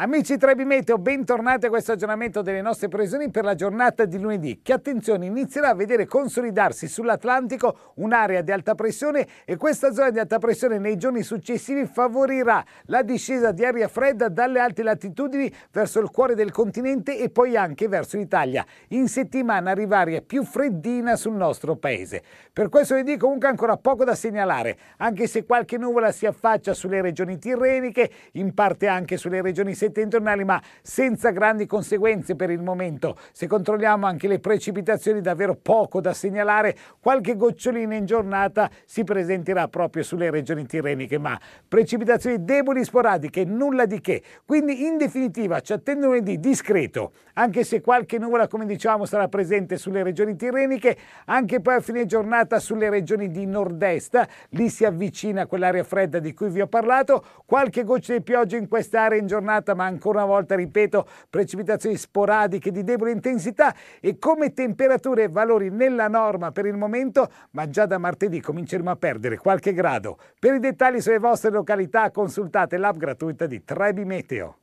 Amici Trebi Meteo, bentornati a questo aggiornamento delle nostre previsioni per la giornata di lunedì, che attenzione inizierà a vedere consolidarsi sull'Atlantico un'area di alta pressione e questa zona di alta pressione nei giorni successivi favorirà la discesa di aria fredda dalle alte latitudini verso il cuore del continente e poi anche verso l'Italia. In settimana arriva aria più freddina sul nostro paese. Per questo vi dico comunque ancora poco da segnalare, anche se qualche nuvola si affaccia sulle regioni tirreniche, in parte anche sulle regioni settimanali settentrionali ma senza grandi conseguenze per il momento. Se controlliamo anche le precipitazioni davvero poco da segnalare, qualche gocciolina in giornata si presenterà proprio sulle regioni tirreniche ma precipitazioni deboli sporadiche, nulla di che. Quindi in definitiva ci attende lunedì discreto, anche se qualche nuvola come diciamo sarà presente sulle regioni tirreniche, anche poi a fine giornata sulle regioni di nord-est, lì si avvicina quell'area fredda di cui vi ho parlato, qualche goccia di pioggia in quest'area in giornata ma ancora una volta ripeto precipitazioni sporadiche di debole intensità e come temperature e valori nella norma per il momento, ma già da martedì cominceremo a perdere qualche grado. Per i dettagli sulle vostre località consultate l'app gratuita di Trebi Meteo.